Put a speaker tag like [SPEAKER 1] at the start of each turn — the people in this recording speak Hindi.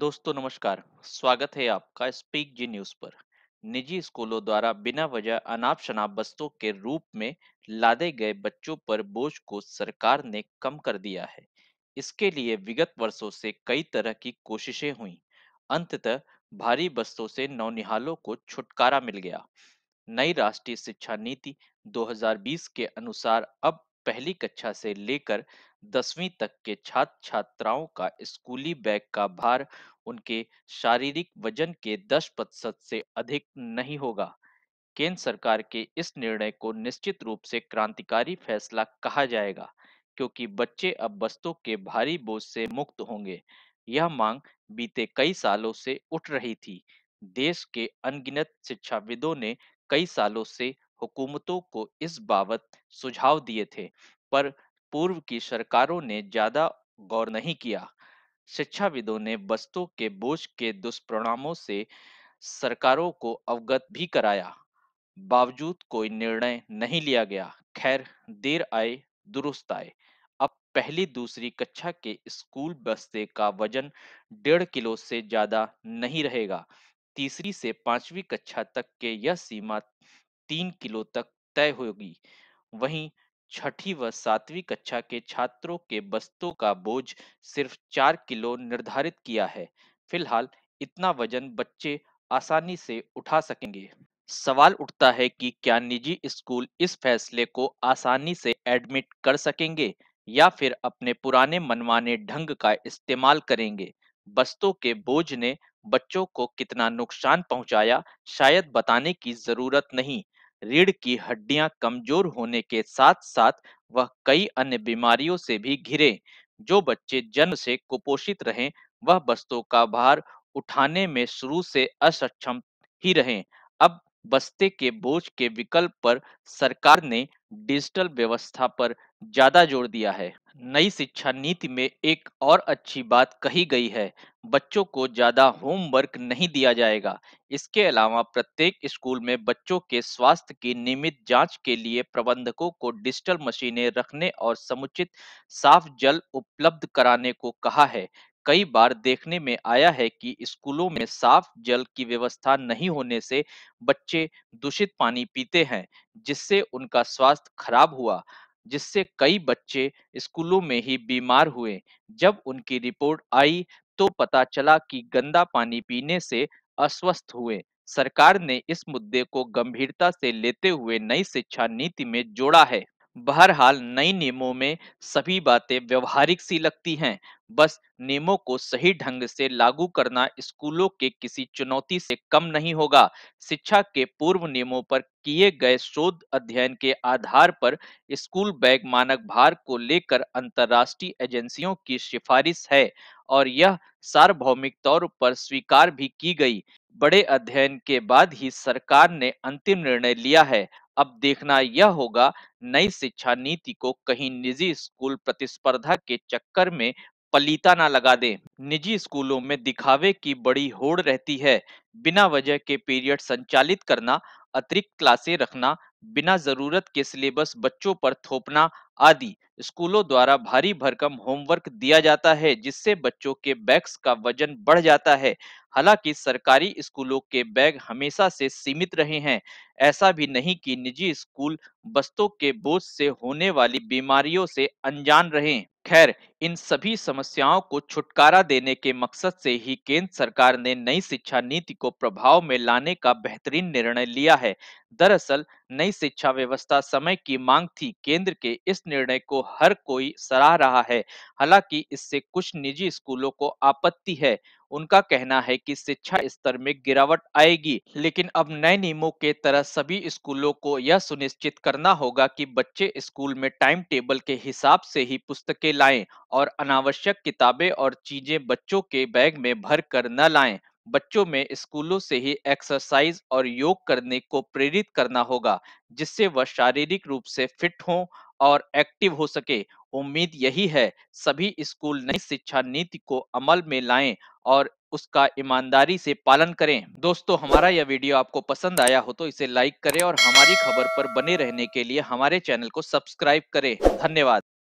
[SPEAKER 1] दोस्तों नमस्कार स्वागत है आपका स्पीक जी न्यूज पर निजी स्कूलों द्वारा बिना वजह अनाप शनाप वस्तुओं के रूप में लादे गए बच्चों पर बोझ को सरकार ने कम कर दिया है इसके लिए विगत वर्षों से कई तरह की कोशिशें हुई अंततः भारी बस्तों से नौनिहालों को छुटकारा मिल गया नई राष्ट्रीय शिक्षा नीति 2020 के अनुसार अब पहली कक्षा से लेकर दसवीं तक के छात्र छात्राओं का स्कूली बैग का भार उनके शारीरिक वजन के 10 प्रतिशत से अधिक नहीं होगा केंद्र सरकार के इस निर्णय को निश्चित रूप से क्रांतिकारी फैसला कहा जाएगा क्योंकि बच्चे अब वस्तु के भारी बोझ से मुक्त होंगे यह मांग बीते कई सालों से उठ रही थी देश के अनगिनत शिक्षाविदों ने कई सालों से हुकूमतों को इस बाबत सुझाव दिए थे पर पूर्व की सरकारों ने ज्यादा गौर नहीं किया शिक्षाविदों ने वस्तु के बोझ के दुष्परिणामों से सरकारों को अवगत भी कराया बावजूद कोई निर्णय नहीं लिया गया खैर देर आए दुरुस्त आए अब पहली दूसरी कक्षा के स्कूल बस्ते का वजन डेढ़ किलो से ज्यादा नहीं रहेगा तीसरी से पांचवी कक्षा तक के यह सीमा तीन किलो तक तय होगी वहीं छठी व सातवीं कक्षा के छात्रों के बस्तों का बोझ सिर्फ चार किलो निर्धारित किया है फिलहाल इतना वजन बच्चे आसानी से उठा सकेंगे सवाल उठता है कि क्या निजी स्कूल इस फैसले को आसानी से एडमिट कर सकेंगे या फिर अपने पुराने मनमाने ढंग का इस्तेमाल करेंगे बस्तों के बोझ ने बच्चों को कितना नुकसान पहुंचाया शायद बताने की जरूरत नहीं रीढ़ की हड्डियां कमजोर होने के साथ साथ वह कई अन्य बीमारियों से भी घिरे जो बच्चे जन्म से कुपोषित रहें वह वस्तुओं का भार उठाने में शुरू से असक्षम ही रहें अब बस्ते के बोझ के विकल्प पर सरकार ने डिजिटल व्यवस्था पर ज्यादा जोर दिया है नई शिक्षा नीति में एक और अच्छी बात कही गई है बच्चों को ज्यादा होमवर्क नहीं दिया जाएगा इसके अलावा प्रत्येक स्कूल में बच्चों के स्वास्थ्य की नियमित जांच के लिए प्रबंधकों को डिजिटल मशीनें रखने और समुचित साफ जल उपलब्ध कराने को कहा है कई बार देखने में आया है कि स्कूलों में साफ जल की व्यवस्था नहीं होने से बच्चे दूषित पानी पीते हैं जिससे उनका स्वास्थ्य खराब हुआ जिससे कई बच्चे स्कूलों में ही बीमार हुए जब उनकी रिपोर्ट आई तो पता चला कि गंदा पानी पीने से अस्वस्थ हुए सरकार ने इस मुद्दे को गंभीरता से लेते हुए नई शिक्षा नीति में जोड़ा है बहरहाल नए नियमों में सभी बातें व्यवहारिक सी लगती हैं बस नियमों को सही ढंग से लागू करना स्कूलों के किसी चुनौती से कम नहीं होगा शिक्षा के पूर्व नियमों पर किए गए शोध अध्ययन के आधार पर स्कूल बैग मानक भार को लेकर अंतर्राष्ट्रीय एजेंसियों की सिफारिश है और यह सार्वभौमिक तौर पर स्वीकार भी की गई बड़े अध्ययन के बाद ही सरकार ने अंतिम निर्णय लिया है अब देखना यह होगा नई शिक्षा नीति को कहीं निजी स्कूल प्रतिस्पर्धा के चक्कर में पलीता ना लगा दे निजी स्कूलों में दिखावे की बड़ी होड़ रहती है बिना वजह के पीरियड संचालित करना अतिरिक्त क्लासे रखना बिना जरूरत के सिलेबस बच्चों पर थोपना आदि स्कूलों द्वारा भारी भरकम होमवर्क दिया जाता है जिससे बच्चों के बैग्स का वजन बढ़ जाता है हालांकि सरकारी स्कूलों के बैग हमेशा से सीमित रहे हैं ऐसा भी नहीं कि निजी स्कूल बस्तों के बोझ से होने वाली बीमारियों से अनजान रहे खैर इन सभी समस्याओं को छुटकारा देने के मकसद से ही केंद्र सरकार ने नई शिक्षा नीति को प्रभाव में लाने का बेहतरीन निर्णय लिया है दरअसल नई शिक्षा व्यवस्था समय की मांग थी केंद्र के इस निर्णय को हर कोई सराह रहा है हालांकि इससे कुछ निजी स्कूलों को आपत्ति है उनका कहना है कि शिक्षा स्तर में गिरावट आएगी लेकिन अब नए नियमों के तरह सभी स्कूलों को यह सुनिश्चित करना होगा कि बच्चे स्कूल में टाइम टेबल के हिसाब से ही पुस्तकें लाएं और अनावश्यक किताबें और चीजें बच्चों के बैग में भर कर न लाएं बच्चों में स्कूलों से ही एक्सरसाइज और योग करने को प्रेरित करना होगा जिससे वह शारीरिक रूप से फिट हों और एक्टिव हो सके उम्मीद यही है सभी स्कूल नई शिक्षा नीति को अमल में लाएं और उसका ईमानदारी से पालन करें दोस्तों हमारा यह वीडियो आपको पसंद आया हो तो इसे लाइक करें और हमारी खबर पर बने रहने के लिए हमारे चैनल को सब्सक्राइब करें धन्यवाद